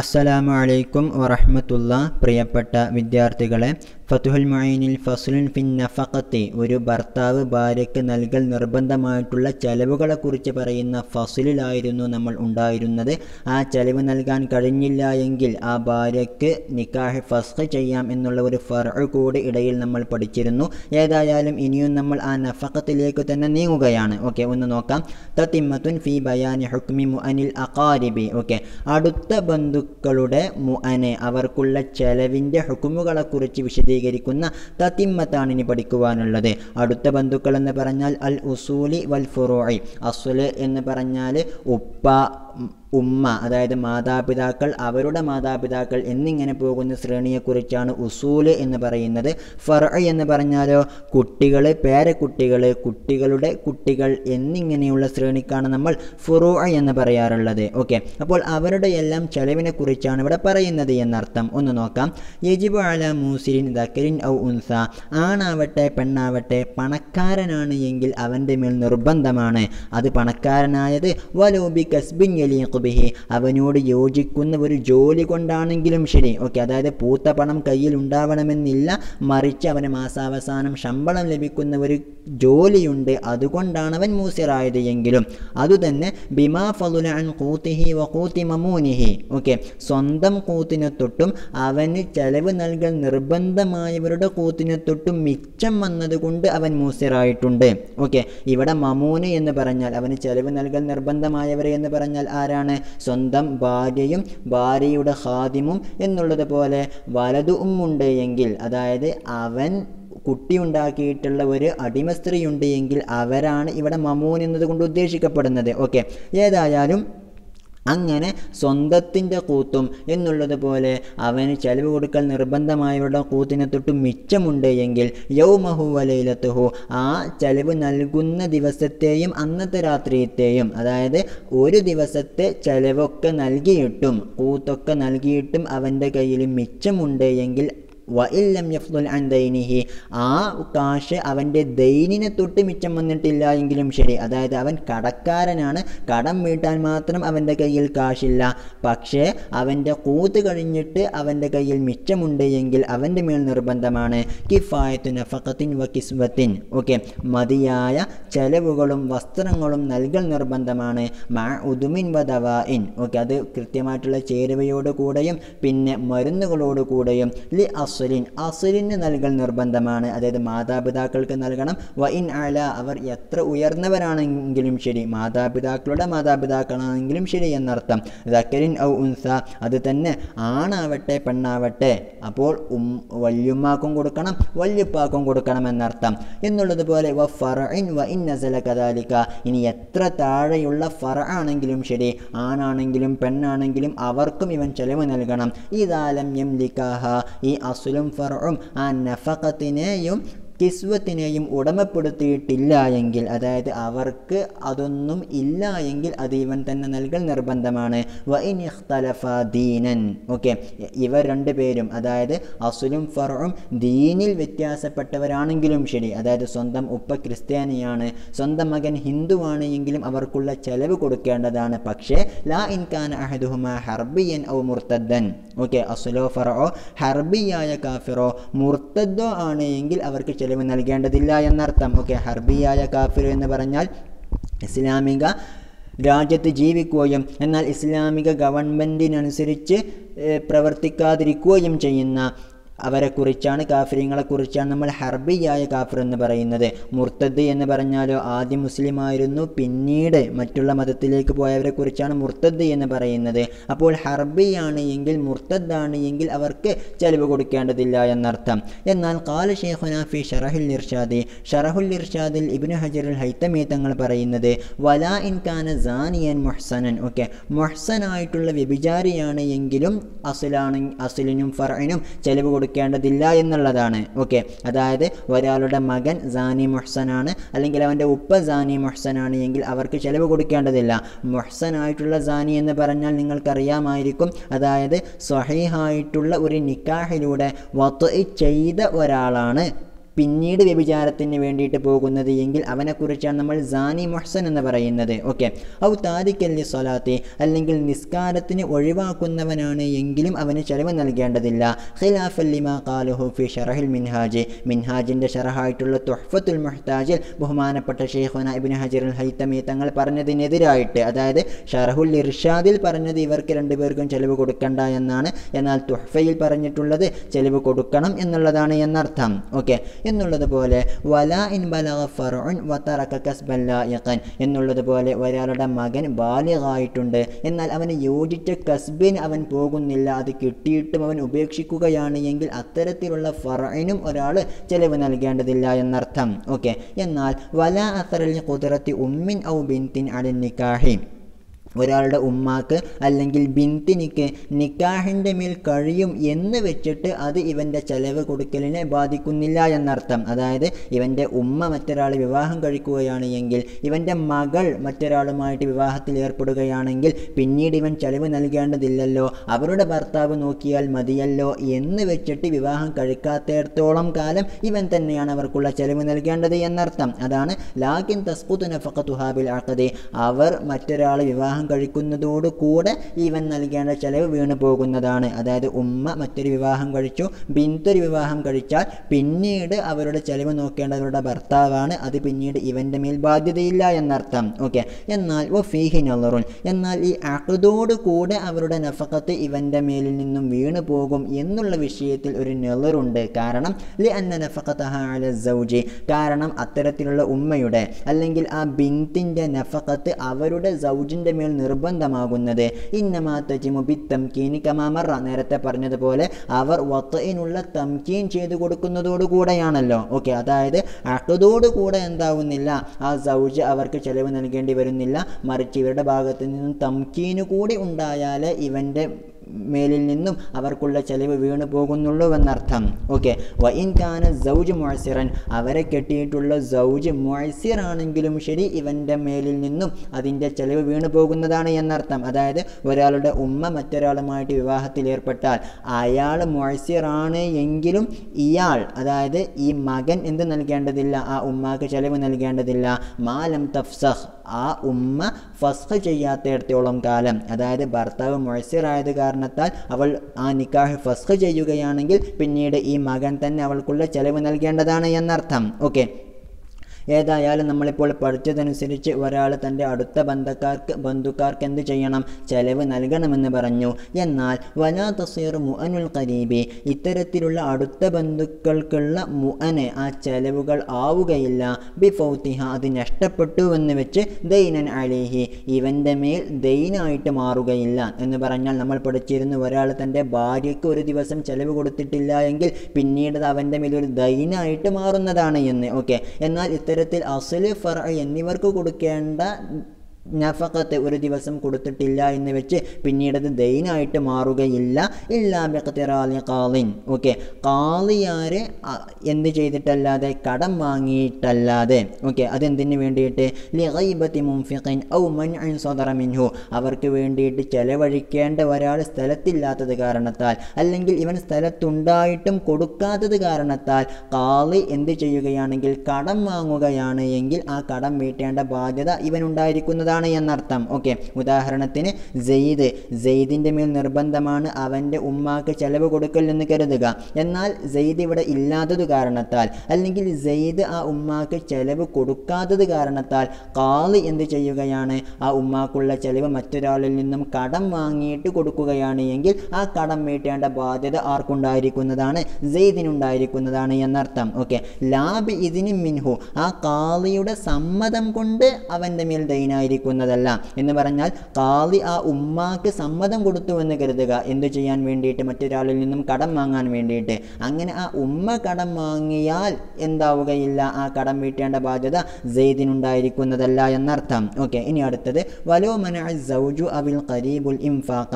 അസ്സലാമു അലൈക്കും വറഹമത്തുള്ള പ്രിയപ്പെട്ട വിദ്യാർത്ഥികളെ ഫത്തുഹുൽ മൊയ്നിൽ ഫസുലിൻ ഫിൻ നഫഖത്തി ഒരു ഭർത്താവ് ഭാര്യയ്ക്ക് നൽകൽ നിർബന്ധമായിട്ടുള്ള ചെലവുകളെക്കുറിച്ച് പറയുന്ന ഫസുലിലായിരുന്നു നമ്മൾ ഉണ്ടായിരുന്നത് ആ ചെലവ് നൽകാൻ കഴിഞ്ഞില്ല എങ്കിൽ ആ ഭാര്യയ്ക്ക് നിക്കാഹ് ഫസ്ഖ് ചെയ്യാം എന്നുള്ള ഒരു ഫറു കൂടി ഇടയിൽ നമ്മൾ പഠിച്ചിരുന്നു ഏതായാലും ഇനിയും നമ്മൾ ആ നഫഖത്തിലേക്ക് തന്നെ നീങ്ങുകയാണ് ഓക്കെ ഒന്ന് നോക്കാം തത്തിമ്മത്തുൻ ഫി ബയാനി ഹുക്മി മുഅനിൽ അഖാരിബി ഓക്കെ അടുത്ത ബന്ധുക്കളുടെ മുഅനെ അവർക്കുള്ള ചെലവിൻ്റെ ഹുക്കുമുകളെക്കുറിച്ച് വിശദീകരിക്കും വിശദീകരിക്കുന്ന തത്തിമ്മത്താണ് ഇനി പഠിക്കുവാനുള്ളത് അടുത്ത ബന്ധുക്കൾ എന്ന് പറഞ്ഞാൽ അൽ ഉസൂലി വൽ ഫുറോയി അസുല് എന്ന് പറഞ്ഞാൽ ഉപ്പ ഉമ്മ അതായത് മാതാപിതാക്കൾ അവരുടെ മാതാപിതാക്കൾ എന്നിങ്ങനെ പോകുന്ന ശ്രേണിയെക്കുറിച്ചാണ് ഉസൂല് എന്ന് പറയുന്നത് ഫറ എന്ന് പറഞ്ഞാലോ കുട്ടികൾ പേരക്കുട്ടികൾ കുട്ടികളുടെ കുട്ടികൾ എന്നിങ്ങനെയുള്ള ശ്രേണിക്കാണ് നമ്മൾ ഫുറു എന്ന് പറയാറുള്ളത് ഓക്കെ അപ്പോൾ അവരുടെ എല്ലാം ചെലവിനെ കുറിച്ചാണ് ഇവിടെ പറയുന്നത് എന്നർത്ഥം ഒന്ന് നോക്കാം യജിബു അല മൂസിരിൻ ദക്കരിൻ ഔ ഉൻസ ആണാവട്ടെ പെണ്ണാവട്ടെ പണക്കാരനാണ് എങ്കിൽ അവൻ്റെ മേൽ നിർബന്ധമാണ് അത് പണക്കാരനായത് വലോബി കസ്ബിൻ എലീഖ് യർത്തുബിഹി അവനോട് യോജിക്കുന്ന ഒരു ജോലി കൊണ്ടാണെങ്കിലും ശരി ഓക്കെ അതായത് പൂത്ത പണം കയ്യിൽ ഉണ്ടാവണമെന്നില്ല മറിച്ച് അവന് മാസാവസാനം ശമ്പളം ലഭിക്കുന്ന ഒരു ജോലിയുണ്ട് അതുകൊണ്ടാണ് അവൻ മൂസിറായത് എങ്കിലും അതുതന്നെ ബിമാ ഫലുലാൻ കൂത്തിഹി വ മമൂനിഹി ഓക്കെ സ്വന്തം കൂത്തിനെ തൊട്ടും അവന് ചെലവ് നൽകൽ നിർബന്ധമായവരുടെ കൂത്തിനെ തൊട്ടും മിച്ചം വന്നതുകൊണ്ട് അവൻ മൂസിറായിട്ടുണ്ട് ഓക്കെ ഇവിടെ മമൂന് എന്ന് പറഞ്ഞാൽ അവന് ചെലവ് നൽകൽ നിർബന്ധമായവരെ എന്ന് പറഞ്ഞാൽ ആരാണ് ആരാണ് സ്വന്തം ഭാര്യയും ഭാര്യയുടെ ഹാദിമും എന്നുള്ളത് പോലെ വലതും ഉണ്ട് എങ്കിൽ അതായത് അവൻ കുട്ടി ഉണ്ടാക്കിയിട്ടുള്ള ഒരു അടിമ സ്ത്രീ ഉണ്ട് എങ്കിൽ അവരാണ് ഇവിടെ മമൂൻ എന്നതുകൊണ്ട് ഉദ്ദേശിക്കപ്പെടുന്നത് ഓക്കെ ഏതായാലും അങ്ങനെ സ്വന്തത്തിൻ്റെ കൂത്തും എന്നുള്ളതുപോലെ അവന് ചെലവ് കൊടുക്കൽ നിർബന്ധമായുള്ള കൂത്തിനെ തൊട്ട് മിച്ചമുണ്ട് എങ്കിൽ യൗമഹു വലയിലത്തുഹു ആ ചെലവ് നൽകുന്ന ദിവസത്തെയും അന്നത്തെ രാത്രിയത്തെയും അതായത് ഒരു ദിവസത്തെ ചെലവൊക്കെ നൽകിയിട്ടും കൂത്തൊക്കെ നൽകിയിട്ടും അവൻ്റെ കയ്യിൽ മിച്ചമുണ്ട് എങ്കിൽ വ യഫ്ദുൽ അൻ ദൈനിഹി ആ കാശ് അവൻ്റെ ദൈനിനെ തൊട്ട് മിച്ചം വന്നിട്ടില്ല എങ്കിലും ശരി അതായത് അവൻ കടക്കാരനാണ് കടം വീട്ടാൻ മാത്രം അവൻ്റെ കയ്യിൽ കാശില്ല പക്ഷേ അവൻ്റെ കൂത്ത് കഴിഞ്ഞിട്ട് അവൻ്റെ കയ്യിൽ മിച്ചമുണ്ട് എങ്കിൽ അവൻ്റെ മേൽ നിർബന്ധമാണ് കിഫായത്തു നഫക്കത്തിൻ വ കിസ്വത്തിൻ ഓക്കെ മതിയായ ചെലവുകളും വസ്ത്രങ്ങളും നൽകൽ നിർബന്ധമാണ് മാ ഉദുമിൻ വ ഇൻ ഓക്കെ അത് കൃത്യമായിട്ടുള്ള ചേരുവയോട് കൂടെയും പിന്നെ മരുന്നുകളോട് കൂടെയും ലി അസ് അസുലിൻ അസുലിന് നൽകൽ നിർബന്ധമാണ് അതായത് മാതാപിതാക്കൾക്ക് നൽകണം വ ഇൻ അല അവർ എത്ര ഉയർന്നവരാണെങ്കിലും ശരി മാതാപിതാക്കളുടെ മാതാപിതാക്കളാണെങ്കിലും ശരി എന്നർത്ഥം ദക്കരിൻ ഔ ഉൻസ അത് തന്നെ ആണാവട്ടെ പെണ്ണാവട്ടെ അപ്പോൾ ഉം വല്യുമാക്കും കൊടുക്കണം വല്യുപ്പാക്കും കൊടുക്കണം എന്നർത്ഥം എന്നുള്ളതുപോലെ വ ഫറഇൻ വ ഇൻ നസല കഥാലിക്ക ഇനി എത്ര താഴെയുള്ള ഫറ ആണെങ്കിലും ശരി ആണാണെങ്കിലും പെണ്ണാണെങ്കിലും അവർക്കും ഇവൻ ചെലവ് നൽകണം ഈ ദാലം എം ലിക്കാഹ ഈ അസു أصل فرع عن نفقة نايم കിസ്വത്തിനെയും ഉടമപ്പെടുത്തിയിട്ടില്ല എങ്കിൽ അതായത് അവർക്ക് അതൊന്നും ഇല്ല എങ്കിൽ അത് ഇവൻ തന്നെ നൽകൽ നിർബന്ധമാണ് ദീനൻ ഓക്കെ ഇവർ രണ്ടു പേരും അതായത് അസുലും ഫറും ദീനിൽ വ്യത്യാസപ്പെട്ടവരാണെങ്കിലും ശരി അതായത് സ്വന്തം ഉപ്പ ക്രിസ്ത്യാനിയാണ് സ്വന്തം മകൻ ഹിന്ദുവാണ് എങ്കിലും അവർക്കുള്ള ചെലവ് കൊടുക്കേണ്ടതാണ് പക്ഷേ ലാ ഇൻകാൻ അഹദുഹുമ ഹർബിയൻ ഔ മുർത്തദ്ദൻ ഓക്കെ അസുലോ ഫറോ ഹർബിയായ കാഫിറോ മുർത്തദ്ദോ ആണ് എങ്കിൽ അവർക്ക് തെളിവ് നൽകേണ്ടതില്ല എന്നർത്ഥം ഓക്കെ ഹർബിയായ കാഫിർ എന്ന് പറഞ്ഞാൽ ഇസ്ലാമിക രാജ്യത്ത് ജീവിക്കുകയും എന്നാൽ ഇസ്ലാമിക ഗവൺമെൻറ്റിനനുസരിച്ച് പ്രവർത്തിക്കാതിരിക്കുകയും ചെയ്യുന്ന അവരെക്കുറിച്ചാണ് കുറിച്ചാണ് നമ്മൾ ഹർബിയായ കാഫിർ എന്ന് പറയുന്നത് മുർത്തദ് എന്ന് പറഞ്ഞാലോ ആദ്യം ആയിരുന്നു പിന്നീട് മറ്റുള്ള മതത്തിലേക്ക് പോയവരെക്കുറിച്ചാണ് മുർത്തദ് എന്ന് പറയുന്നത് അപ്പോൾ ഹർബിയാണ് എങ്കിൽ മുർത്തദ്ദാണ് എങ്കിൽ അവർക്ക് ചെലവ് കൊടുക്കേണ്ടതില്ല എന്നർത്ഥം എന്നാൽ കാല ഷെയ്ഖുനാഫി ഷറഹുൽ ഇർഷാദി ഷറഹുൽ ഇർഷാദിൽ ഇബ്നു ഹജറുൽ ഹൈത്തമീ തങ്ങൾ പറയുന്നത് വലാ ഇൻകാന സാനിയൻ മൊഹ്സനൻ ഓക്കെ മൊഹ്സനായിട്ടുള്ള വ്യഭിചാരിയാണ് എങ്കിലും അസുലാണ് അസുലിനും ഫറിനും ചെലവ് കൊടുക്കും കൊടുക്കേണ്ടതില്ല എന്നുള്ളതാണ് ഓക്കെ അതായത് ഒരാളുടെ മകൻ സാനി മുഹ്സനാണ് അല്ലെങ്കിൽ അവൻ്റെ ഉപ്പ സാനി മൊഹ്സനാണ് എങ്കിൽ അവർക്ക് ചിലവ് കൊടുക്കേണ്ടതില്ല ആയിട്ടുള്ള സാനി എന്ന് പറഞ്ഞാൽ നിങ്ങൾക്കറിയാമായിരിക്കും അതായത് സ്വഹീഹായിട്ടുള്ള ഒരു നിക്കാഹിലൂടെ വത്ത് ചെയ്ത ഒരാളാണ് പിന്നീട് വ്യഭിചാരത്തിന് വേണ്ടിയിട്ട് പോകുന്നത് എങ്കിൽ അവനെക്കുറിച്ചാണ് നമ്മൾ ജാനി മൊഹ്സൻ എന്ന് പറയുന്നത് ഓക്കെ ഔ താരിക്കല്ലി സ്വലാത്തി അല്ലെങ്കിൽ നിസ്കാരത്തിന് ഒഴിവാക്കുന്നവനാണ് എങ്കിലും അവന് ചെലവ് നൽകേണ്ടതില്ല ഖിലാഫല്ലിമാ കാലുഹു ഫി ഷറഹിൽ മിൻഹാജ് മിൻഹാജിൻ്റെ ഷറഹായിട്ടുള്ള തുഹ്ഫത്തുൽ മൊഹ്താജിൽ ബഹുമാനപ്പെട്ട ഷെയ്ഖുന ഇബിൻ ഹജർ ഹൈത്തമി തങ്ങൾ പറഞ്ഞതിനെതിരായിട്ട് അതായത് ഷറഹുൽ ഇർഷാദിൽ പറഞ്ഞത് ഇവർക്ക് രണ്ടുപേർക്കും ചെലവ് കൊടുക്കണ്ട എന്നാണ് എന്നാൽ തുഹ്ഫയിൽ പറഞ്ഞിട്ടുള്ളത് ചെലവ് കൊടുക്കണം എന്നുള്ളതാണ് എന്നർത്ഥം ഓക്കെ എന്നുള്ളതുപോലെ വല ഇൻ ബലഗ ഫറുൻ വത്തറക്ക കസ്ബൻ ലായക്കൻ എന്നുള്ളതുപോലെ ഒരാളുടെ മകൻ ബാലികായിട്ടുണ്ട് എന്നാൽ അവന് യോജിച്ച കസ്ബിന് അവൻ പോകുന്നില്ല അത് കിട്ടിയിട്ടും അവൻ ഉപേക്ഷിക്കുകയാണ് എങ്കിൽ അത്തരത്തിലുള്ള ഫറനും ഒരാൾ ചെലവ് നൽകേണ്ടതില്ല എന്നർത്ഥം ഓക്കെ എന്നാൽ വല അത്തറിൽ കുതിരത്തി ഉമ്മിൻ ഔ ബിൻതിൻ അലിൻ നിക്കാഹി ഒരാളുടെ ഉമ്മാക്ക് അല്ലെങ്കിൽ ബിന്തിനിക്ക് നിക്കാഹിൻ്റെ മേൽ കഴിയും എന്ന് വെച്ചിട്ട് അത് ഇവൻ്റെ ചെലവ് കൊടുക്കലിനെ ബാധിക്കുന്നില്ല എന്നർത്ഥം അതായത് ഇവൻ്റെ ഉമ്മ മറ്റൊരാളെ വിവാഹം കഴിക്കുകയാണ് എങ്കിൽ ഇവൻ്റെ മകൾ മറ്റൊരാളുമായിട്ട് വിവാഹത്തിൽ ഏർപ്പെടുകയാണെങ്കിൽ പിന്നീട് ഇവൻ ചെലവ് നൽകേണ്ടതില്ലല്ലോ അവരുടെ ഭർത്താവ് നോക്കിയാൽ മതിയല്ലോ എന്ന് വെച്ചിട്ട് വിവാഹം കഴിക്കാത്തേടത്തോളം കാലം ഇവൻ തന്നെയാണ് അവർക്കുള്ള ചെലവ് നൽകേണ്ടത് എന്നർത്ഥം അതാണ് ലാകിൻ തസ്കുത്തുനഫക്കത്തുഹാബിൽ ഫക്കത്തുഹാബിൽ ആക്കതെ അവർ മറ്റൊരാളെ വിവാഹം കഴിക്കുന്നതോടുകൂടെ ഇവൻ നൽകേണ്ട ചെലവ് വീണു പോകുന്നതാണ് അതായത് ഉമ്മ മറ്റൊരു വിവാഹം കഴിച്ചു ബിന്ദൊരു വിവാഹം കഴിച്ചാൽ പിന്നീട് അവരുടെ ചെലവ് നോക്കേണ്ടവരുടെ അവരുടെ ഭർത്താവാണ് അത് പിന്നീട് ഇവൻ്റെ മേൽ ബാധ്യതയില്ല എന്നർത്ഥം ഓക്കെ എന്നാൽ ഓ ഫീഹി നൊളറുൻ എന്നാൽ ഈ കൂടെ അവരുടെ നഫക്കത്ത് ഇവൻ്റെ മേലിൽ നിന്നും വീണു പോകും എന്നുള്ള വിഷയത്തിൽ ഒരു നെളറുണ്ട് കാരണം ലി അന്ന ഹാലി കാരണം അത്തരത്തിലുള്ള ഉമ്മയുടെ അല്ലെങ്കിൽ ആ ബിന്തിൻ്റെ നഫക്കത്ത് അവരുടെ സൗജിൻ്റെ മേൽ നിർബന്ധമാകുന്നത് ഇന്നമാത്തജിമു ബി നേരത്തെ പറഞ്ഞതുപോലെ അവർ വത്തയിനുള്ള തംകീൻ ചെയ്തു കൊടുക്കുന്നതോടുകൂടെയാണല്ലോ ഓക്കെ അതായത് അക്കതോടുകൂടെ എന്താവുന്നില്ല ആ സൗജ് അവർക്ക് ചെലവ് നൽകേണ്ടി വരുന്നില്ല മറിച്ച് ഇവരുടെ ഭാഗത്ത് നിന്നും തംകീന് കൂടി ഉണ്ടായാൽ ഇവൻ്റെ മേലിൽ നിന്നും അവർക്കുള്ള ചെലവ് വീണു പോകുന്നുള്ളൂവെന്നർത്ഥം ഓക്കെ വൈൻ കാന സൗജ് മുഴസിറൻ അവരെ കെട്ടിയിട്ടുള്ള സൗജ് മുഴസിറാണെങ്കിലും ശരി ഇവൻ്റെ മേലിൽ നിന്നും അതിൻ്റെ ചെലവ് വീണു പോകുന്നതാണ് എന്നർത്ഥം അതായത് ഒരാളുടെ ഉമ്മ മറ്റൊരാളുമായിട്ട് വിവാഹത്തിൽ ഏർപ്പെട്ടാൽ അയാൾ മുഴസിറാണ് എങ്കിലും ഇയാൾ അതായത് ഈ മകൻ എന്ത് നൽകേണ്ടതില്ല ആ ഉമ്മാക്ക് ചെലവ് നൽകേണ്ടതില്ല മാലം തഫ്സഹ് ആ ഉമ്മ ഫസ്ഹ് ചെയ്യാത്തിടത്തോളം കാലം അതായത് ഭർത്താവ് മുഴസിറായത് കാരണം കാരണത്താൽ അവൾ ആ നിക്കാഹ് ഫസ്ഖ് ചെയ്യുകയാണെങ്കിൽ പിന്നീട് ഈ മകൻ തന്നെ അവൾക്കുള്ള ചെലവ് നൽകേണ്ടതാണ് എന്നർത്ഥം ഓക്കെ ഏതായാലും നമ്മളിപ്പോൾ പഠിച്ചതനുസരിച്ച് ഒരാൾ തൻ്റെ അടുത്ത ബന്ധക്കാർക്ക് ബന്ധുക്കാർക്ക് എന്ത് ചെയ്യണം ചെലവ് നൽകണമെന്ന് പറഞ്ഞു എന്നാൽ വലാ തസീർ മുഅനുൽ കരീബി ഇത്തരത്തിലുള്ള അടുത്ത ബന്ധുക്കൾക്കുള്ള മുഅനെ ആ ചെലവുകൾ ആവുകയില്ല ബിഫൗത്തിഹ അത് നഷ്ടപ്പെട്ടു എന്ന് വെച്ച് ദൈനൻ അലിഹി ഇവൻ്റെ മേൽ ദൈനായിട്ട് മാറുകയില്ല എന്ന് പറഞ്ഞാൽ നമ്മൾ പഠിച്ചിരുന്നു ഒരാൾ തൻ്റെ ഭാര്യയ്ക്ക് ഒരു ദിവസം ചെലവ് കൊടുത്തിട്ടില്ല എങ്കിൽ പിന്നീട് അവൻ്റെ മേലൊരു ദൈനായിട്ട് മാറുന്നതാണ് എന്ന് ഓക്കെ എന്നാൽ ഇത്തരം ഇത്തരത്തിൽ അസല് ഫർ എന്നിവർക്ക് കൊടുക്കേണ്ട നഫക്കത്ത് ഒരു ദിവസം കൊടുത്തിട്ടില്ല എന്ന് വെച്ച് പിന്നീടത് ദൈനായിട്ട് മാറുകയില്ല ഇല്ലാ ബെഖത്തിറാലി കാളിൻ ഓക്കെ കാളിയാരെ എന്ത് ചെയ്തിട്ടല്ലാതെ കടം വാങ്ങിയിട്ടല്ലാതെ ഓക്കെ അതെന്തിനു വേണ്ടിയിട്ട് ലിഹൈബത്തി മുംഫിഖൻ ഔ മൻ മിൻഹു അവർക്ക് വേണ്ടിയിട്ട് ചെലവഴിക്കേണ്ട ഒരാൾ സ്ഥലത്തില്ലാത്തത് കാരണത്താൽ അല്ലെങ്കിൽ ഇവൻ സ്ഥലത്തുണ്ടായിട്ടും കൊടുക്കാത്തത് കാരണത്താൽ കാളി എന്ത് ചെയ്യുകയാണെങ്കിൽ കടം വാങ്ങുകയാണ് എങ്കിൽ ആ കടം വീട്ടേണ്ട ബാധ്യത ഇവനുണ്ടായിരിക്കുന്നതാണ് എന്നാണ് എന്നർത്ഥം ഓക്കെ ഉദാഹരണത്തിന് ജെയ്ദ് ജെയ്ദിൻ്റെ മേൽ നിർബന്ധമാണ് അവൻ്റെ ഉമ്മാക്ക് ചെലവ് കൊടുക്കൽ എന്ന് കരുതുക എന്നാൽ ജെയ്ദ് ഇവിടെ ഇല്ലാത്തത് കാരണത്താൽ അല്ലെങ്കിൽ ജെയ്ദ് ആ ഉമ്മാക്ക് ചെലവ് കൊടുക്കാത്തത് കാരണത്താൽ കാളി എന്ത് ചെയ്യുകയാണ് ആ ഉമ്മാക്കുള്ള ചെലവ് മറ്റൊരാളിൽ നിന്നും കടം വാങ്ങിയിട്ട് കൊടുക്കുകയാണ് എങ്കിൽ ആ കടം വീട്ടേണ്ട ബാധ്യത ആർക്കുണ്ടായിരിക്കുന്നതാണ് ജെയ്ദിനുണ്ടായിരിക്കുന്നതാണ് എന്നർത്ഥം ഓക്കെ ലാബ് ഇതിന് മിൻഹു ആ കാളിയുടെ സമ്മതം കൊണ്ട് അവൻ്റെ മേൽ ദൈനായിരിക്കും നിൽക്കുന്നതല്ല എന്ന് പറഞ്ഞാൽ കാളി ആ ഉമ്മാക്ക് സമ്മതം കൊടുത്തു എന്ന് കരുതുക എന്തു ചെയ്യാൻ വേണ്ടിയിട്ട് മറ്റൊരാളിൽ നിന്നും കടം വാങ്ങാൻ വേണ്ടിയിട്ട് അങ്ങനെ ആ ഉമ്മ കടം വാങ്ങിയാൽ എന്താവുകയില്ല ആ കടം വീട്ടേണ്ട ബാധ്യത സെയ്ദിനുണ്ടായിരിക്കുന്നതല്ല എന്നർത്ഥം ഓക്കെ ഇനി അടുത്തത് വലോ മന സൗജു അവിൽ ഖരീബുൽ ഇംഫാഖ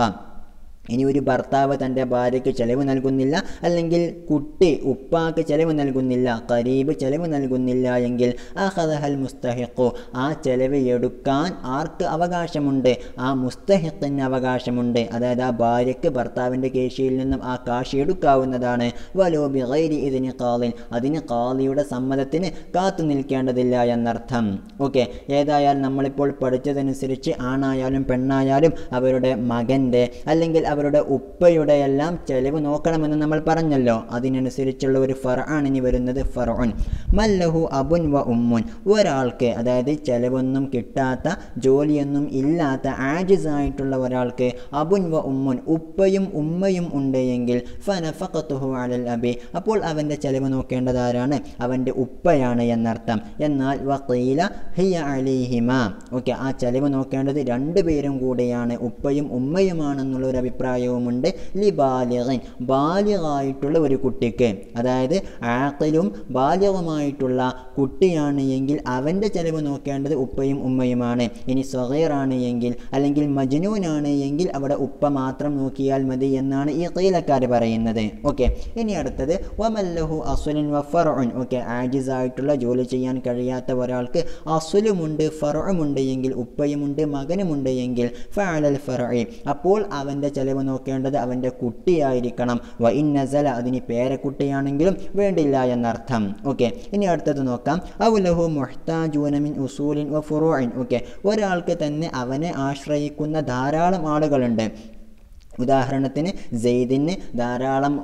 ഇനി ഒരു ഭർത്താവ് തൻ്റെ ഭാര്യയ്ക്ക് ചെലവ് നൽകുന്നില്ല അല്ലെങ്കിൽ കുട്ടി ഉപ്പാക്ക് ചെലവ് നൽകുന്നില്ല കരീബ് ചെലവ് നൽകുന്നില്ല എങ്കിൽ അഹദഹൽ മുസ്തഹിഖു ആ ചെലവ് എടുക്കാൻ ആർക്ക് അവകാശമുണ്ട് ആ മുസ്തഹിഖിന് അവകാശമുണ്ട് അതായത് ആ ഭാര്യയ്ക്ക് ഭർത്താവിൻ്റെ കേശിയിൽ നിന്നും ആ കാശി എടുക്കാവുന്നതാണ് വലോ ഗൈരി ഇതിന് കാലിൻ അതിന് കാളിയുടെ സമ്മതത്തിന് കാത്തു നിൽക്കേണ്ടതില്ല എന്നർത്ഥം ഓക്കെ ഏതായാലും നമ്മളിപ്പോൾ പഠിച്ചതനുസരിച്ച് ആണായാലും പെണ്ണായാലും അവരുടെ മകൻ്റെ അല്ലെങ്കിൽ അവരുടെ ഉപ്പയുടെ എല്ലാം ചെലവ് നോക്കണമെന്ന് നമ്മൾ പറഞ്ഞല്ലോ അതിനനുസരിച്ചുള്ള ഒരു ഫറാണ് ഇനി വരുന്നത് ഫറോൻ മല്ലഹു അബുൻ വ ഉമ്മുൻ ഒരാൾക്ക് അതായത് ചെലവൊന്നും കിട്ടാത്ത ജോലിയൊന്നും ഇല്ലാത്ത ആജിസ് ആയിട്ടുള്ള ഒരാൾക്ക് അബുൻ വ ഉമ്മുൻ ഉപ്പയും ഉമ്മയും ഉണ്ടെങ്കിൽ ഫനഫക്കത്തുഹു അലൽ അബി അപ്പോൾ അവൻ്റെ ചെലവ് നോക്കേണ്ടത് ആരാണ് അവൻ്റെ ഉപ്പയാണ് എന്നർത്ഥം എന്നാൽ വക്കീല ഹിയ അലിഹിമ ഓക്കെ ആ ചെലവ് നോക്കേണ്ടത് രണ്ടുപേരും കൂടെയാണ് ഉപ്പയും ഉമ്മയുമാണെന്നുള്ള ഒരു അഭിപ്രായം അഭിപ്രായവുമുണ്ട് ലി ബാലികൻ ബാലികായിട്ടുള്ള ഒരു കുട്ടിക്ക് അതായത് ആക്കലും ബാലികമായിട്ടുള്ള കുട്ടിയാണ് എങ്കിൽ അവൻ്റെ ചെലവ് നോക്കേണ്ടത് ഉപ്പയും ഉമ്മയുമാണ് ഇനി സ്വഹീറാണ് എങ്കിൽ അല്ലെങ്കിൽ മജ്നൂനാണ് എങ്കിൽ അവിടെ ഉപ്പ മാത്രം നോക്കിയാൽ മതി എന്നാണ് ഈ കീലക്കാർ പറയുന്നത് ഓക്കെ ഇനി അടുത്തത് വമല്ലഹു അസുലിൻ വഫറോൻ ഓക്കെ ആജിസായിട്ടുള്ള ജോലി ചെയ്യാൻ കഴിയാത്ത ഒരാൾക്ക് അസുലുമുണ്ട് ഫറോമുണ്ട് എങ്കിൽ ഉപ്പയുമുണ്ട് മകനുമുണ്ട് എങ്കിൽ ഫാലൽ ഫറു അപ്പോൾ അവൻ്റെ ചില മുസ്ലിം നോക്കേണ്ടത് അവൻ്റെ കുട്ടിയായിരിക്കണം വ ഇന്നസല അതിന് പേരക്കുട്ടിയാണെങ്കിലും വേണ്ടില്ല എന്നർത്ഥം ഓക്കെ ഇനി അടുത്തത് നോക്കാം അവലഹു മുഹ്താജൂനമിൻ ഉസൂലിൻ വ ഫുറോയിൻ ഓക്കെ ഒരാൾക്ക് തന്നെ അവനെ ആശ്രയിക്കുന്ന ധാരാളം ആളുകളുണ്ട് ഉദാഹരണത്തിന് ജെയ്ദിന് ധാരാളം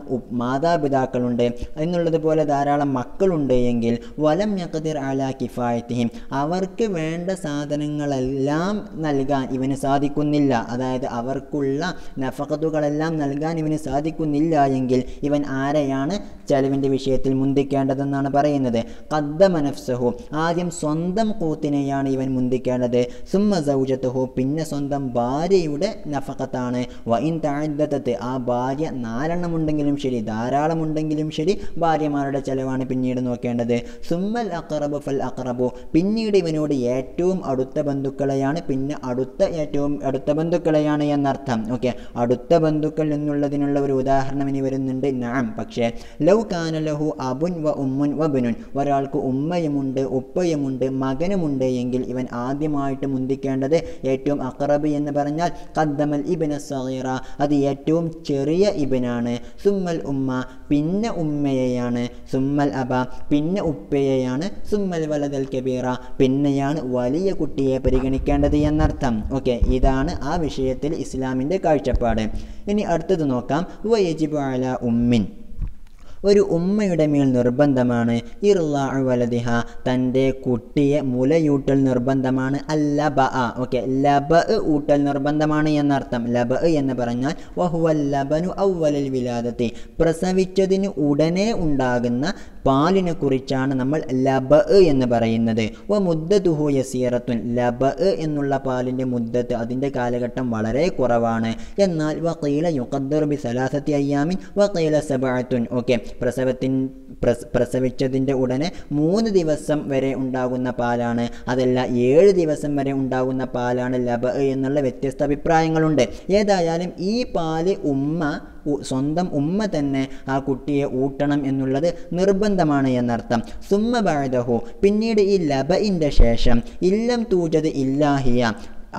മാതാപിതാക്കളുണ്ട് എന്നുള്ളതുപോലെ ധാരാളം മക്കളുണ്ട് എങ്കിൽ വലം യക്കതിർ അല കിഫായത്തിഹിം അവർക്ക് വേണ്ട സാധനങ്ങളെല്ലാം നൽകാൻ ഇവന് സാധിക്കുന്നില്ല അതായത് അവർക്കുള്ള നഫക്കത്തുകളെല്ലാം നൽകാൻ ഇവന് സാധിക്കുന്നില്ല എങ്കിൽ ഇവൻ ആരെയാണ് ചെലവിൻ്റെ വിഷയത്തിൽ മുന്തിക്കേണ്ടതെന്നാണ് പറയുന്നത് കദ്ദ മനഫ്സഹു ആദ്യം സ്വന്തം കൂത്തിനെയാണ് ഇവൻ മുന്തിക്കേണ്ടത് സുമ്മ സൗജത്തുഹു പിന്നെ സ്വന്തം ഭാര്യയുടെ നഫക്കത്താണ് വൈൻ താഴ്ത്തത്ത് ആ ഭാര്യ നാലെണ്ണം ഉണ്ടെങ്കിലും ശരി ധാരാളം ഉണ്ടെങ്കിലും ശരി ഭാര്യമാരുടെ ചെലവാണ് പിന്നീട് നോക്കേണ്ടത് സുമ്മൽ അക്രബ് ഫൽ അക്രബു പിന്നീട് ഇവനോട് ഏറ്റവും അടുത്ത ബന്ധുക്കളെയാണ് പിന്നെ അടുത്ത ഏറ്റവും അടുത്ത ബന്ധുക്കളെയാണ് എന്നർത്ഥം ഓക്കെ അടുത്ത ബന്ധുക്കൾ എന്നുള്ളതിനുള്ള ഒരു ഉദാഹരണം ഇനി വരുന്നുണ്ട് നാം പക്ഷേ ലൗ വലവ് അബുൻ വ ഉമ്മുൻ വബിനുൻ ഒരാൾക്ക് ഉമ്മയുമുണ്ട് ഉപ്പയുമുണ്ട് മകനുമുണ്ട് എങ്കിൽ ഇവൻ ആദ്യമായിട്ട് മുന്തിക്കേണ്ടത് ഏറ്റവും അക്രബ് എന്ന് പറഞ്ഞാൽ കദ്ദമൽ ഇബിന സഹീറ അത് ഏറ്റവും ചെറിയ ഇബിനാണ് സുമ്മൽ ഉമ്മ പിന്നെ ഉമ്മയെയാണ് സുമ്മൽ അബ പിന്നെ ഉപ്പയെയാണ് സുമ്മൽ വലതൽ കബീറ പിന്നെയാണ് വലിയ കുട്ടിയെ പരിഗണിക്കേണ്ടത് എന്നർത്ഥം ഓക്കെ ഇതാണ് ആ വിഷയത്തിൽ ഇസ്ലാമിൻ്റെ കാഴ്ചപ്പാട് ഇനി അടുത്തത് നോക്കാം വയജിബ് ഉമ്മിൻ ഒരു ഉമ്മയുടെ മേൽ നിർബന്ധമാണ് ഇർലാ വലതിഹ തൻ്റെ കുട്ടിയെ മുലയൂട്ടൽ നിർബന്ധമാണ് അൽ ലബ ആ ഓക്കെ ലബ ഊട്ടൽ നിർബന്ധമാണ് എന്നർത്ഥം ലബ എന്ന് പറഞ്ഞാൽ വഹുവൽ ലബനു ഔവലൽ വിലാദത്തി പ്രസവിച്ചതിന് ഉടനെ ഉണ്ടാകുന്ന പാലിനെ കുറിച്ചാണ് നമ്മൾ ലബ എന്ന് പറയുന്നത് വ മുദ്ദതുഹു യസീറത്തുൻ ലബ എന്നുള്ള പാലിൻ്റെ മുദ്ദത്ത് അതിൻ്റെ കാലഘട്ടം വളരെ കുറവാണ് എന്നാൽ വക്കീല യുഖദ്ദർ ബി സലാസത്തി അയ്യാമിൻ വക്കീല സബാത്തുൻ ഓക്കെ പ്രസവത്തിൻ പ്രസവിച്ചതിൻ്റെ ഉടനെ മൂന്ന് ദിവസം വരെ ഉണ്ടാകുന്ന പാലാണ് അതല്ല ഏഴ് ദിവസം വരെ ഉണ്ടാകുന്ന പാലാണ് ലബ എന്നുള്ള വ്യത്യസ്ത അഭിപ്രായങ്ങളുണ്ട് ഏതായാലും ഈ പാല് ഉമ്മ സ്വന്തം ഉമ്മ തന്നെ ആ കുട്ടിയെ ഊട്ടണം എന്നുള്ളത് നിർബന്ധമാണ് എന്നർത്ഥം സുമ്മ ബാഴ്ദഹു പിന്നീട് ഈ ലബയിൻ്റെ ശേഷം ഇല്ലം തൂജത് ഇല്ലാഹിയ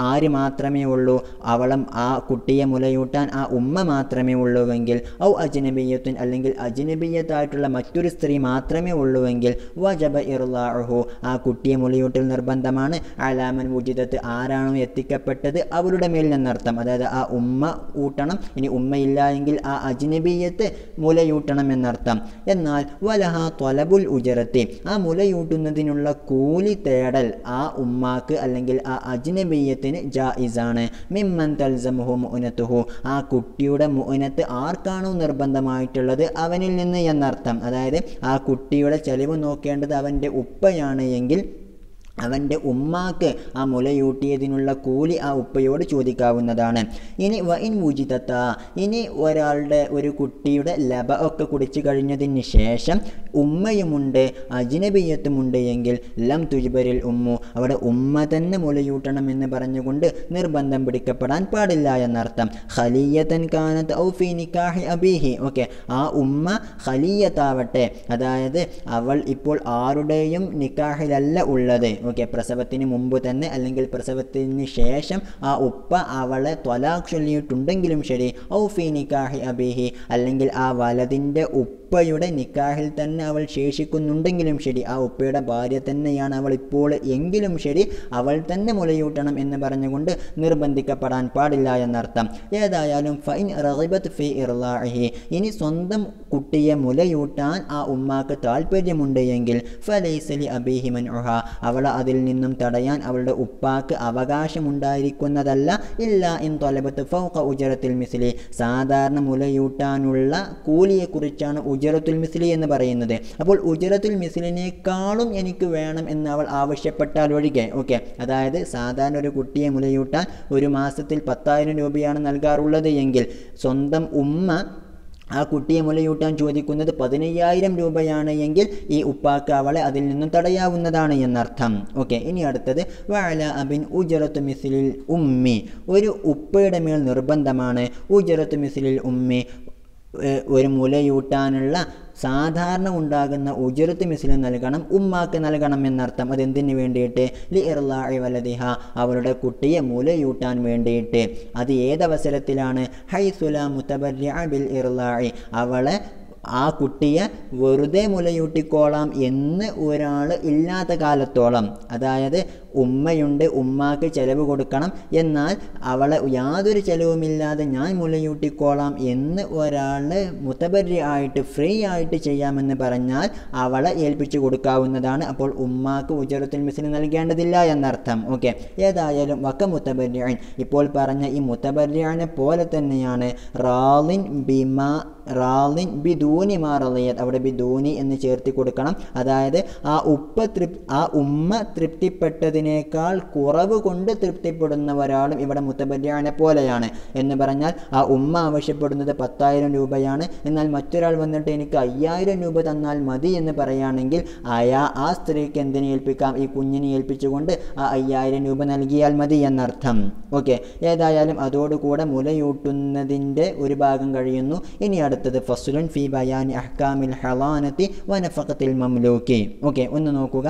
ആര് മാത്രമേ ഉള്ളൂ അവളം ആ കുട്ടിയെ മുലയൂട്ടാൻ ആ ഉമ്മ മാത്രമേ ഉള്ളൂവെങ്കിൽ ഔ അജ്നബിയത്തുൻ അല്ലെങ്കിൽ അജ്നബിയത്തായിട്ടുള്ള മറ്റൊരു സ്ത്രീ മാത്രമേ ഉള്ളൂവെങ്കിൽ വജബ ഇറുലാഹു ആ കുട്ടിയെ മുലയൂട്ടൽ നിർബന്ധമാണ് അലാമൻ ഉചിതത്ത് ആരാണോ എത്തിക്കപ്പെട്ടത് അവരുടെ മേൽ നിന്നർത്ഥം അതായത് ആ ഉമ്മ ഊട്ടണം ഇനി ഉമ്മയില്ല എങ്കിൽ ആ അജ്നബിയത്ത് മുലയൂട്ടണം എന്നർത്ഥം എന്നാൽ വലഹ തൊലബുൽ ഉജറത്തി ആ മുലയൂട്ടുന്നതിനുള്ള കൂലി തേടൽ ആ ഉമ്മാക്ക് അല്ലെങ്കിൽ ആ അജ്നബിയത്ത് മയ്യത്തിന് ജായിസാണ് മിമ്മൻ തൽസമുഹു മുനത്തുഹു ആ കുട്ടിയുടെ മുനത്ത് ആർക്കാണോ നിർബന്ധമായിട്ടുള്ളത് അവനിൽ നിന്ന് എന്നർത്ഥം അതായത് ആ കുട്ടിയുടെ ചെലവ് നോക്കേണ്ടത് അവൻ്റെ ഉപ്പയാണ് എങ്കിൽ അവൻ്റെ ഉമ്മാക്ക് ആ മുലയൂട്ടിയതിനുള്ള കൂലി ആ ഉപ്പയോട് ചോദിക്കാവുന്നതാണ് ഇനി വൈൻ മുജിതത്ത ഇനി ഒരാളുടെ ഒരു കുട്ടിയുടെ ലബ ഒക്കെ കുടിച്ചു കഴിഞ്ഞതിന് ശേഷം ഉമ്മയുമുണ്ട് അജിനബിയത്തുമുണ്ട് എങ്കിൽ ലം തുജിബരിൽ ഉമ്മു അവിടെ ഉമ്മ തന്നെ മുലയൂട്ടണം എന്ന് പറഞ്ഞുകൊണ്ട് നിർബന്ധം പിടിക്കപ്പെടാൻ പാടില്ല എന്നർത്ഥം ഖലീയത്തൻ കാനത്ത് ഔഫി നിക്കാഹി അബീഹി ഓക്കെ ആ ഉമ്മ ഖലീയത്താവട്ടെ അതായത് അവൾ ഇപ്പോൾ ആരുടെയും നിക്കാഹിലല്ല ഉള്ളത് ഓക്കെ പ്രസവത്തിന് മുമ്പ് തന്നെ അല്ലെങ്കിൽ പ്രസവത്തിന് ശേഷം ആ ഉപ്പ അവളെ ത്വലാഖ് ചൊല്ലിയിട്ടുണ്ടെങ്കിലും ശരി ഔഫി നിക്കാഹി അബിഹി അല്ലെങ്കിൽ ആ വലതിൻ്റെ ഉപ്പയുടെ നിക്കാഹിൽ തന്നെ അവൾ ശേഷിക്കുന്നുണ്ടെങ്കിലും ശരി ആ ഉപ്പയുടെ ഭാര്യ തന്നെയാണ് അവൾ ഇപ്പോൾ എങ്കിലും ശരി അവൾ തന്നെ മുലയൂട്ടണം എന്ന് പറഞ്ഞുകൊണ്ട് നിർബന്ധിക്കപ്പെടാൻ പാടില്ല എന്നർത്ഥം ഏതായാലും ഫൈൻ റഹിബത്ത് ഫി ഇർലാഹി ഇനി സ്വന്തം കുട്ടിയെ മുലയൂട്ടാൻ ആ ഉമ്മാക്ക് താല്പര്യമുണ്ട് എങ്കിൽ ഫലൈസലി അബിഹിമൻ ഉഹ അവളെ അതിൽ നിന്നും തടയാൻ അവളുടെ ഉപ്പാക്ക് അവകാശമുണ്ടായിരിക്കുന്നതല്ല ഇല്ല ഇൻ തൊലബത്ത് ഫൗക ഉജറത്തിൽ മിസ്ലി സാധാരണ മുലയൂട്ടാനുള്ള കൂലിയെക്കുറിച്ചാണ് ഉജറത്തുൽ മിസ്ലി എന്ന് പറയുന്നത് അപ്പോൾ ഉജറത്തുൽ മിസിലിനേക്കാളും എനിക്ക് വേണം എന്ന് അവൾ ആവശ്യപ്പെട്ടാൽ ഒഴികെ ഓക്കെ അതായത് സാധാരണ ഒരു കുട്ടിയെ മുലയൂട്ടാൻ ഒരു മാസത്തിൽ പത്തായിരം രൂപയാണ് നൽകാറുള്ളത് എങ്കിൽ സ്വന്തം ഉമ്മ ആ കുട്ടിയെ മുലയൂട്ടാൻ ചോദിക്കുന്നത് പതിനയ്യായിരം രൂപയാണ് എങ്കിൽ ഈ ഉപ്പാക്ക് അവളെ അതിൽ നിന്നും തടയാവുന്നതാണ് എന്നർത്ഥം ഓക്കെ ഇനി അടുത്തത് വാല അബിൻ ഉജറത്ത് മിസിലിൽ ഉമ്മി ഒരു ഉപ്പയുടെ മേൽ നിർബന്ധമാണ് ഉജറത്ത് മിസിലിൽ ഉമ്മി ഒരു മുലയൂട്ടാനുള്ള സാധാരണ ഉണ്ടാകുന്ന ഉജുരത്ത് മിസിൽ നൽകണം ഉമ്മാക്ക് നൽകണം എന്നർത്ഥം അതെന്തിനു വേണ്ടിയിട്ട് ലി ഇർലാഇ വലദിഹ അവരുടെ കുട്ടിയെ മൂലയൂട്ടാൻ വേണ്ടിയിട്ട് അത് ഏതവസരത്തിലാണ് ഹൈസുല മുത്തബര്യ ബിൽ ഇർലാഇ അവളെ ആ കുട്ടിയെ വെറുതെ മുലയൂട്ടിക്കോളാം എന്ന് ഒരാൾ ഇല്ലാത്ത കാലത്തോളം അതായത് ഉമ്മയുണ്ട് ഉമ്മാക്ക് ചെലവ് കൊടുക്കണം എന്നാൽ അവളെ യാതൊരു ചെലവുമില്ലാതെ ഞാൻ മുലയൂട്ടിക്കോളാം എന്ന് ഒരാൾ മുത്തബരി ആയിട്ട് ഫ്രീ ആയിട്ട് ചെയ്യാമെന്ന് പറഞ്ഞാൽ അവളെ ഏൽപ്പിച്ചു കൊടുക്കാവുന്നതാണ് അപ്പോൾ ഉമ്മാക്ക് ഉജറത്തുൽ മിസിന് നൽകേണ്ടതില്ല എന്നർത്ഥം ഓക്കെ ഏതായാലും വക്ക മുത്തബരിയാൻ ഇപ്പോൾ പറഞ്ഞ ഈ മുത്തപര്യാനെ പോലെ തന്നെയാണ് റാലിൻ ബിമ റാലിൻ ബിദൂനി മാറലിയത് അവിടെ ബിദൂനി എന്ന് ചേർത്തി കൊടുക്കണം അതായത് ആ ഉപ്പ തൃപ് ആ ഉമ്മ തൃപ്തിപ്പെട്ടത് ചെയ്തതിനേക്കാൾ കുറവ് കൊണ്ട് തൃപ്തിപ്പെടുന്നവരാളും ഇവിടെ മുത്തബല്യാനെ പോലെയാണ് എന്ന് പറഞ്ഞാൽ ആ ഉമ്മ ആവശ്യപ്പെടുന്നത് പത്തായിരം രൂപയാണ് എന്നാൽ മറ്റൊരാൾ വന്നിട്ട് എനിക്ക് അയ്യായിരം രൂപ തന്നാൽ മതി എന്ന് പറയുകയാണെങ്കിൽ അയാ ആ സ്ത്രീക്ക് എന്തിനെ ഏൽപ്പിക്കാം ഈ കുഞ്ഞിനെ ഏൽപ്പിച്ചുകൊണ്ട് ആ അയ്യായിരം രൂപ നൽകിയാൽ മതി എന്നർത്ഥം ഓക്കെ ഏതായാലും അതോടുകൂടെ മുലയൂട്ടുന്നതിൻ്റെ ഒരു ഭാഗം കഴിയുന്നു ഇനി അടുത്തത് ഫസുലുൻ ഫി ബയാൻ അഹ്കാമിൽ ഹലാനത്തി വനഫത്തിൽ മംലൂക്കി ഓക്കെ ഒന്ന് നോക്കുക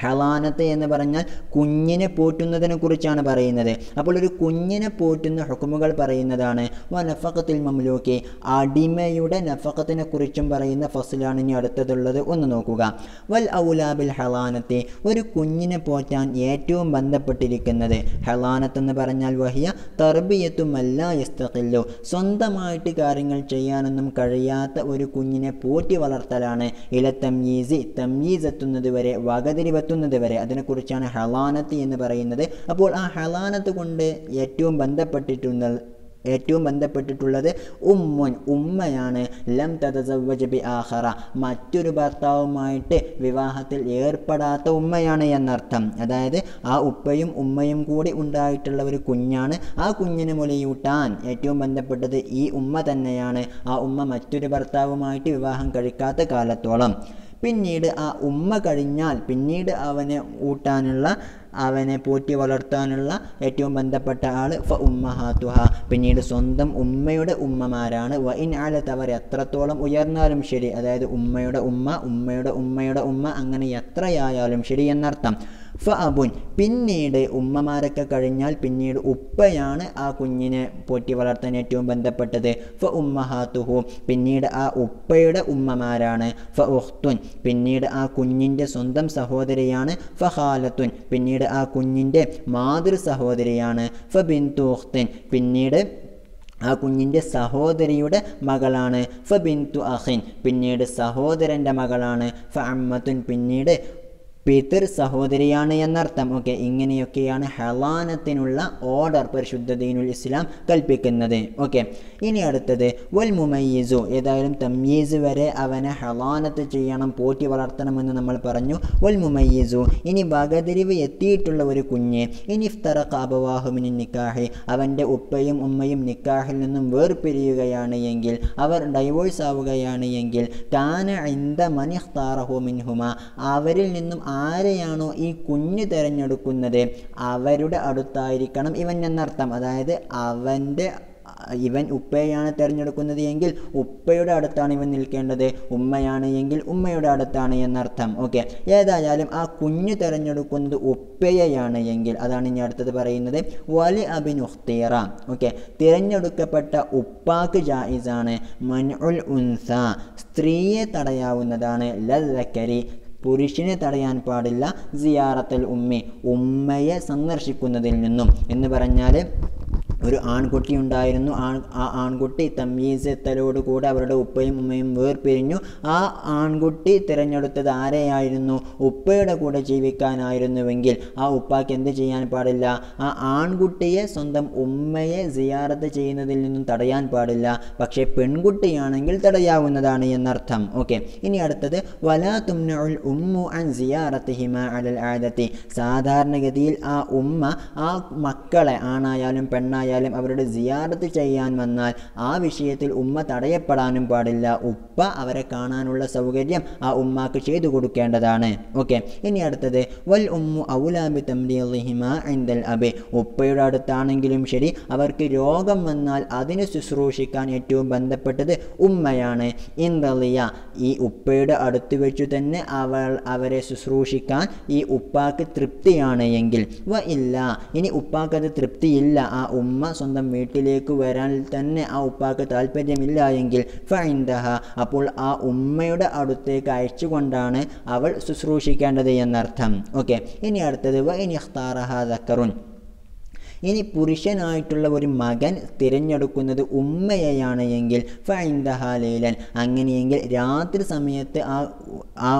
ഹലാനത്ത് എന്ന് പറഞ്ഞാൽ കുഞ്ഞിനെ പോറ്റുന്നതിനെ കുറിച്ചാണ് പറയുന്നത് അപ്പോൾ ഒരു കുഞ്ഞിനെ പോറ്റുന്ന ഹുക്കുമുകൾ പറയുന്നതാണ് വ നഫക്കത്തിൽ അടിമയുടെ നഫക്കത്തിനെ കുറിച്ചും പറയുന്ന ഫസലാണ് ഇനി അടുത്തതുള്ളത് ഒന്ന് നോക്കുക വൽ ഔലാബിൽ ഹലാനത്തെ ഒരു കുഞ്ഞിനെ പോറ്റാൻ ഏറ്റവും ബന്ധപ്പെട്ടിരിക്കുന്നത് ഹലാനത്ത് എന്ന് പറഞ്ഞാൽ വഹിയ തർബിയത്തുമല്ല ഇസ്തഖില്ലു സ്വന്തമായിട്ട് കാര്യങ്ങൾ ചെയ്യാനൊന്നും കഴിയാത്ത ഒരു കുഞ്ഞിനെ പോറ്റി വളർത്തലാണ് ഇല തംയീസ് തമ്യീസ് എത്തുന്നത് വരെ വകതിരിവ കണ്ടെത്തുന്നത് വരെ അതിനെക്കുറിച്ചാണ് ഹലാനത്ത് എന്ന് പറയുന്നത് അപ്പോൾ ആ ഹലാനത്ത് കൊണ്ട് ഏറ്റവും ബന്ധപ്പെട്ടിട്ടുള്ള ഏറ്റവും ബന്ധപ്പെട്ടിട്ടുള്ളത് ഉമ്മൻ ഉമ്മയാണ് ലം തതസവജബി ആഹറ മറ്റൊരു ഭർത്താവുമായിട്ട് വിവാഹത്തിൽ ഏർപ്പെടാത്ത ഉമ്മയാണ് എന്നർത്ഥം അതായത് ആ ഉപ്പയും ഉമ്മയും കൂടി ഉണ്ടായിട്ടുള്ള ഒരു കുഞ്ഞാണ് ആ കുഞ്ഞിന് മുലയൂട്ടാൻ ഏറ്റവും ബന്ധപ്പെട്ടത് ഈ ഉമ്മ തന്നെയാണ് ആ ഉമ്മ മറ്റൊരു ഭർത്താവുമായിട്ട് വിവാഹം കഴിക്കാത്ത കാലത്തോളം പിന്നീട് ആ ഉമ്മ കഴിഞ്ഞാൽ പിന്നീട് അവനെ ഊട്ടാനുള്ള അവനെ പോറ്റി വളർത്താനുള്ള ഏറ്റവും ബന്ധപ്പെട്ട ആൾ ഫ ഹാത്തുഹ പിന്നീട് സ്വന്തം ഉമ്മയുടെ ഉമ്മമാരാണ് വ ഇൻ ആലത്ത് അവർ എത്രത്തോളം ഉയർന്നാലും ശരി അതായത് ഉമ്മയുടെ ഉമ്മ ഉമ്മയുടെ ഉമ്മയുടെ ഉമ്മ അങ്ങനെ എത്രയായാലും ശരി എന്നർത്ഥം ഫ അബുൻ പിന്നീട് ഉമ്മമാരൊക്കെ കഴിഞ്ഞാൽ പിന്നീട് ഉപ്പയാണ് ആ കുഞ്ഞിനെ പോറ്റി വളർത്താൻ ഏറ്റവും ബന്ധപ്പെട്ടത് ഫ ഉമ്മഹാത്തുഹു പിന്നീട് ആ ഉപ്പയുടെ ഉമ്മമാരാണ് ഫ ഉഹ്തുൻ പിന്നീട് ആ കുഞ്ഞിൻ്റെ സ്വന്തം സഹോദരിയാണ് ഫ ഹാലത്തുൻ പിന്നീട് ആ കുഞ്ഞിൻ്റെ മാതൃ സഹോദരിയാണ് ഫ ബിന്തു പിന്നീട് ആ കുഞ്ഞിൻ്റെ സഹോദരിയുടെ മകളാണ് ഫ ബിന്തു അഹിൻ പിന്നീട് സഹോദരൻ്റെ മകളാണ് ഫ അമ്മത്തുൻ പിന്നീട് പിതൃ സഹോദരിയാണ് എന്നർത്ഥം ഓക്കെ ഇങ്ങനെയൊക്കെയാണ് ഹലാനത്തിനുള്ള ഓർഡർ പരിശുദ്ധ ദീനുൽ ഇസ്ലാം കൽപ്പിക്കുന്നത് ഓക്കെ ഇനി അടുത്തത് വൽ മുമയ്യസു ഏതായാലും തമ്യീസ് വരെ അവനെ ഹലാനത്ത് ചെയ്യണം പോറ്റി വളർത്തണമെന്ന് നമ്മൾ പറഞ്ഞു വൽ മുമയ്യസു ഇനി വകതിരിവ് എത്തിയിട്ടുള്ള ഒരു കുഞ്ഞ് ഇനി ഇഫ്തറ കാബവാഹുമിനി നിക്കാഹി അവൻ്റെ ഉപ്പയും ഉമ്മയും നിക്കാഹിൽ നിന്നും വേർപിരിയുകയാണ് എങ്കിൽ അവർ ഡൈവോഴ്സ് ആവുകയാണ് എങ്കിൽ താന ഇന്ദ മനിഹ്താറഹുമിൻഹുമ അവരിൽ നിന്നും ആരെയാണോ ഈ കുഞ്ഞ് തിരഞ്ഞെടുക്കുന്നത് അവരുടെ അടുത്തായിരിക്കണം ഇവൻ എന്നർത്ഥം അതായത് അവൻ്റെ ഇവൻ ഉപ്പയാണ് തിരഞ്ഞെടുക്കുന്നത് എങ്കിൽ ഉപ്പയുടെ അടുത്താണ് ഇവൻ നിൽക്കേണ്ടത് ഉമ്മയാണ് എങ്കിൽ ഉമ്മയുടെ അടുത്താണ് എന്നർത്ഥം ഓക്കെ ഏതായാലും ആ കുഞ്ഞ് തിരഞ്ഞെടുക്കുന്നത് ഉപ്പയെയാണ് എങ്കിൽ അതാണ് ഇനി അടുത്തത് പറയുന്നത് വലി അബിൻ ഉഖ്തീറ ഓക്കെ തിരഞ്ഞെടുക്കപ്പെട്ട ഉപ്പാക്ക് ജായിസാണ് മൻ ഉൽ ഉൻസ സ്ത്രീയെ തടയാവുന്നതാണ് ലല്ലക്കരി പുരുഷനെ തടയാൻ പാടില്ല സിയാറത്തൽ ഉമ്മി ഉമ്മയെ സന്ദർശിക്കുന്നതിൽ നിന്നും എന്ന് പറഞ്ഞാൽ ഒരു ആൺകുട്ടി ഉണ്ടായിരുന്നു ആ ആ ആൺകുട്ടി കൂടെ അവരുടെ ഉപ്പയും ഉമ്മയും വേർപിരിഞ്ഞു ആ ആൺകുട്ടി തിരഞ്ഞെടുത്തത് ആരെയായിരുന്നു ഉപ്പയുടെ കൂടെ ജീവിക്കാനായിരുന്നുവെങ്കിൽ ആ ഉപ്പാക്ക് എന്ത് ചെയ്യാൻ പാടില്ല ആ ആൺകുട്ടിയെ സ്വന്തം ഉമ്മയെ സിയാറത്ത് ചെയ്യുന്നതിൽ നിന്നും തടയാൻ പാടില്ല പക്ഷേ പെൺകുട്ടിയാണെങ്കിൽ തടയാവുന്നതാണ് എന്നർത്ഥം ഓക്കെ ഇനി അടുത്തത് വലാ തുംനഉൽ ഉമ്മു അൻ സിയാറത്ത് ഹിമ അലൽ ആദത്തി സാധാരണഗതിയിൽ ആ ഉമ്മ ആ മക്കളെ ആണായാലും പെണ്ണായാലും ആയാലും അവരുടെ സിയാറത്ത് ചെയ്യാൻ വന്നാൽ ആ വിഷയത്തിൽ ഉമ്മ തടയപ്പെടാനും പാടില്ല ഉപ്പ അവരെ കാണാനുള്ള സൗകര്യം ആ ഉമ്മാക്ക് ചെയ്തു കൊടുക്കേണ്ടതാണ് ഓക്കെ ഇനി അടുത്തത് വൽ ഉമ്മു ഔലാബി തംലി അലിഹിമ അബെ ഉപ്പയുടെ അടുത്താണെങ്കിലും ശരി അവർക്ക് രോഗം വന്നാൽ അതിനെ ശുശ്രൂഷിക്കാൻ ഏറ്റവും ബന്ധപ്പെട്ടത് ഉമ്മയാണ് ഇന്ദലിയ ഈ ഉപ്പയുടെ അടുത്ത് വെച്ചു തന്നെ അവൾ അവരെ ശുശ്രൂഷിക്കാൻ ഈ ഉപ്പാക്ക് തൃപ്തിയാണ് എങ്കിൽ വ ഇല്ല ഇനി ഉപ്പാക്കത് തൃപ്തിയില്ല ആ ഉമ്മ ഉമ്മ സ്വന്തം വീട്ടിലേക്ക് വരാൻ തന്നെ ആ ഉപ്പാക്ക് താല്പര്യമില്ല എങ്കിൽ ഫൈൻദഹ അപ്പോൾ ആ ഉമ്മയുടെ അടുത്തേക്ക് അയച്ചുകൊണ്ടാണ് അവൾ ശുശ്രൂഷിക്കേണ്ടത് എന്നർത്ഥം ഓക്കെ ഇനി അടുത്തത് വൈനി ദക്കറുൻ ഇനി പുരുഷനായിട്ടുള്ള ഒരു മകൻ തിരഞ്ഞെടുക്കുന്നത് ഉമ്മയെയാണ് എങ്കിൽ ഫൈന്ദഹാലേലൻ അങ്ങനെയെങ്കിൽ രാത്രി സമയത്ത് ആ ആ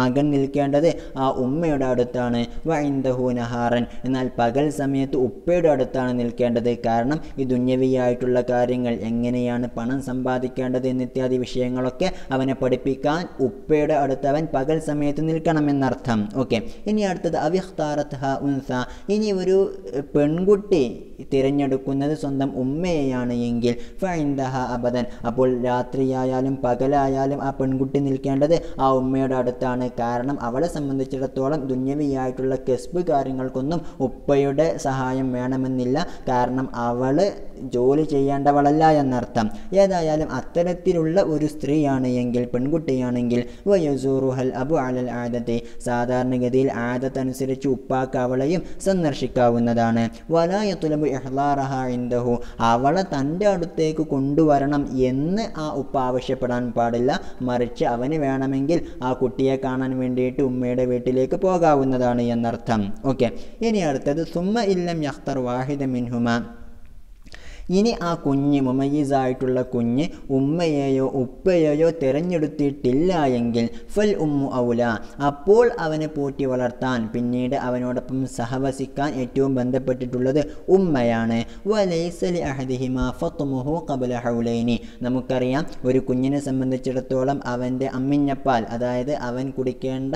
മകൻ നിൽക്കേണ്ടത് ആ ഉമ്മയുടെ അടുത്താണ് വൈന്ദഹു നഹാറൻ എന്നാൽ പകൽ സമയത്ത് ഉപ്പയുടെ അടുത്താണ് നിൽക്കേണ്ടത് കാരണം ഈ ദുന്യവിയായിട്ടുള്ള കാര്യങ്ങൾ എങ്ങനെയാണ് പണം സമ്പാദിക്കേണ്ടത് എന്നിത്യാദി വിഷയങ്ങളൊക്കെ അവനെ പഠിപ്പിക്കാൻ ഉപ്പയുടെ അടുത്ത് അവൻ പകൽ സമയത്ത് നിൽക്കണമെന്നർത്ഥം ഓക്കെ ഇനി അടുത്തത് അവിഹ്താറത്ത് ഹ ഉൻസ ഇനി ഒരു പെൺകുട്ടി പെൺകുട്ടി തിരഞ്ഞെടുക്കുന്നത് സ്വന്തം ഉമ്മയെയാണ് എങ്കിൽ ഫൈൻദഹ അബദൻ അപ്പോൾ രാത്രിയായാലും പകലായാലും ആ പെൺകുട്ടി നിൽക്കേണ്ടത് ആ ഉമ്മയുടെ അടുത്താണ് കാരണം അവളെ സംബന്ധിച്ചിടത്തോളം ദുന്യവിയായിട്ടുള്ള കെസ്ബ് കാര്യങ്ങൾക്കൊന്നും ഉപ്പയുടെ സഹായം വേണമെന്നില്ല കാരണം അവൾ ജോലി ചെയ്യേണ്ടവളല്ല എന്നർത്ഥം ഏതായാലും അത്തരത്തിലുള്ള ഒരു സ്ത്രീയാണ് എങ്കിൽ പെൺകുട്ടിയാണെങ്കിൽ വയസൂറുഹൽ അബു അലൽ ആദത്തെ സാധാരണഗതിയിൽ ആദത്തനുസരിച്ച് ഉപ്പാക്ക് അവളെയും സന്ദർശിക്കാവുന്നതാണ് വ വലായ അവളെ തൻ്റെ അടുത്തേക്ക് കൊണ്ടുവരണം എന്ന് ആ ഉപ്പ ആവശ്യപ്പെടാൻ പാടില്ല മറിച്ച് അവന് വേണമെങ്കിൽ ആ കുട്ടിയെ കാണാൻ വേണ്ടിയിട്ട് ഉമ്മയുടെ വീട്ടിലേക്ക് പോകാവുന്നതാണ് എന്നർത്ഥം ഓക്കെ ഇനി അടുത്തത് സുമ്മ ഇല്ലം യഖ്തർ വാഹിദ മിൻഹുമ ഇനി ആ കുഞ്ഞ് മുമയ്യീസായിട്ടുള്ള കുഞ്ഞ് ഉമ്മയെയോ ഉപ്പയെയോ തിരഞ്ഞെടുത്തിട്ടില്ല എങ്കിൽ ഫൽ ഉമ്മു ഔല അപ്പോൾ അവനെ പോറ്റി വളർത്താൻ പിന്നീട് അവനോടൊപ്പം സഹവസിക്കാൻ ഏറ്റവും ബന്ധപ്പെട്ടിട്ടുള്ളത് ഉമ്മയാണ് ഹൗലൈനി നമുക്കറിയാം ഒരു കുഞ്ഞിനെ സംബന്ധിച്ചിടത്തോളം അവൻ്റെ അമ്മിഞ്ഞപ്പാൽ അതായത് അവൻ കുടിക്കേണ്ട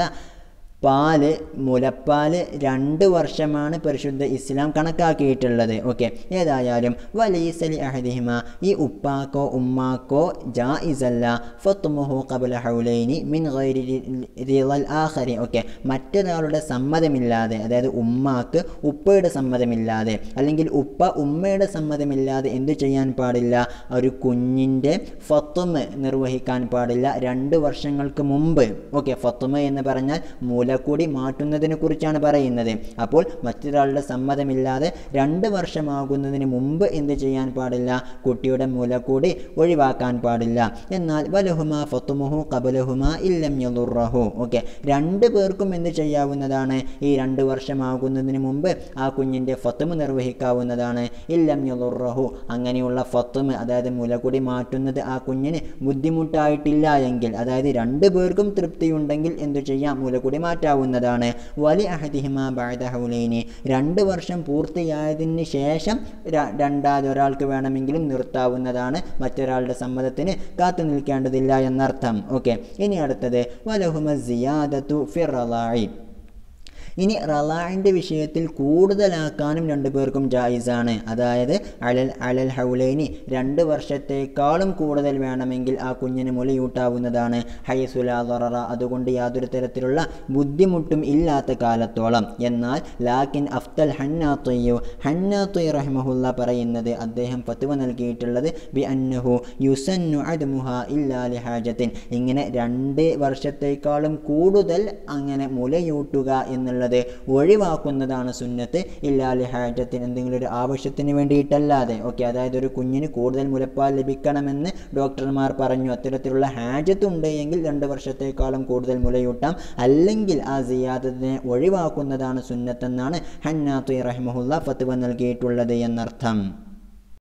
പാല് മുലപ്പാല് രണ്ട് വർഷമാണ് പരിശുദ്ധ ഇസ്ലാം കണക്കാക്കിയിട്ടുള്ളത് ഓക്കെ ഏതായാലും വലീസലി അഹദിഹിമ ഈ ഉപ്പാക്കോ ഉമ്മാക്കോ ജാ ഇസല്ല ഫത്തുമുഹു കബുല ഹൗലൈനി മിൻ ഗൈരിൽ ആഹരി ഓക്കെ മറ്റൊരാളുടെ സമ്മതമില്ലാതെ അതായത് ഉമ്മാക്ക് ഉപ്പയുടെ സമ്മതമില്ലാതെ അല്ലെങ്കിൽ ഉപ്പ ഉമ്മയുടെ സമ്മതമില്ലാതെ എന്തു ചെയ്യാൻ പാടില്ല ഒരു കുഞ്ഞിൻ്റെ ഫത്തുമ് നിർവഹിക്കാൻ പാടില്ല രണ്ട് വർഷങ്ങൾക്ക് മുമ്പ് ഓക്കെ ഫത്തുമ എന്ന് പറഞ്ഞാൽ മൂല വില കൂടി മാറ്റുന്നതിനെ കുറിച്ചാണ് പറയുന്നത് അപ്പോൾ മറ്റൊരാളുടെ സമ്മതമില്ലാതെ രണ്ട് വർഷമാകുന്നതിന് മുമ്പ് എന്ത് ചെയ്യാൻ പാടില്ല കുട്ടിയുടെ മുല കൂടി ഒഴിവാക്കാൻ പാടില്ല എന്നാൽ വലഹുമ ഫത്തുമുഹു കബലഹുമ ഇല്ലം യുറഹു ഓക്കെ രണ്ട് പേർക്കും എന്ത് ചെയ്യാവുന്നതാണ് ഈ രണ്ട് വർഷമാകുന്നതിന് മുമ്പ് ആ കുഞ്ഞിൻ്റെ ഫത്തുമ നിർവഹിക്കാവുന്നതാണ് ഇല്ലം യുറഹു അങ്ങനെയുള്ള ഫത്തുമ് അതായത് മുലകുടി മാറ്റുന്നത് ആ കുഞ്ഞിന് ബുദ്ധിമുട്ടായിട്ടില്ല എങ്കിൽ അതായത് രണ്ട് പേർക്കും തൃപ്തിയുണ്ടെങ്കിൽ എന്തു ചെയ്യാം മുലകുടി മാറ്റാം മാറ്റാവുന്നതാണ് വലി അഹദിഹിമ ഹൗലൈനി രണ്ട് വർഷം പൂർത്തിയായതിന് ശേഷം രണ്ടാതൊരാൾക്ക് വേണമെങ്കിലും നിർത്താവുന്നതാണ് മറ്റൊരാളുടെ സമ്മതത്തിന് കാത്തു നിൽക്കേണ്ടതില്ല എന്നർത്ഥം ഓക്കെ ഇനി അടുത്തത് വലഹുമ സിയാദത്തു ഫിറലായി ഇനി റലാഹിൻ്റെ വിഷയത്തിൽ കൂടുതലാക്കാനും രണ്ടു പേർക്കും ജായിസാണ് അതായത് അലൽ അലൽ ഹൗലൈനി രണ്ട് വർഷത്തേക്കാളും കൂടുതൽ വേണമെങ്കിൽ ആ കുഞ്ഞിന് മുലയൂട്ടാവുന്നതാണ് ഹൈസുലാറ അതുകൊണ്ട് യാതൊരു തരത്തിലുള്ള ബുദ്ധിമുട്ടും ഇല്ലാത്ത കാലത്തോളം എന്നാൽ ലാക്കിൻ അഫ്തൽ ഹന്നാത്തൊയ്യു ഹന്നാത്തൊയ് റഹ്മഹുല്ല പറയുന്നത് അദ്ദേഹം പത്തുവ നൽകിയിട്ടുള്ളത് ബി അന്നഹു യുസന്നു അദ്മുഹ ഇല്ലാലി ഹാജത്തിൻ ഇങ്ങനെ രണ്ട് വർഷത്തേക്കാളും കൂടുതൽ അങ്ങനെ മുലയൂട്ടുക എന്നുള്ളത് ചെയ്യുന്നത് ഒഴിവാക്കുന്നതാണ് സുന്നത്ത് ഇല്ലാലി ഹാജത്തിന് എന്തെങ്കിലും ഒരു ആവശ്യത്തിന് വേണ്ടിയിട്ടല്ലാതെ ഓക്കെ അതായത് ഒരു കുഞ്ഞിന് കൂടുതൽ മുലപ്പാൽ ലഭിക്കണമെന്ന് ഡോക്ടർമാർ പറഞ്ഞു അത്തരത്തിലുള്ള ഹാജത്ത് ഉണ്ടെങ്കിൽ രണ്ട് വർഷത്തേക്കാളും കൂടുതൽ മുലയൂട്ടാം അല്ലെങ്കിൽ ആ സിയാദത്തിനെ ഒഴിവാക്കുന്നതാണ് സുന്നത്തെന്നാണ് ഹന്നാത്തു റഹ്മുല്ല ഫത്തുവ നൽകിയിട്ടുള്ളത് എന്നർത്ഥം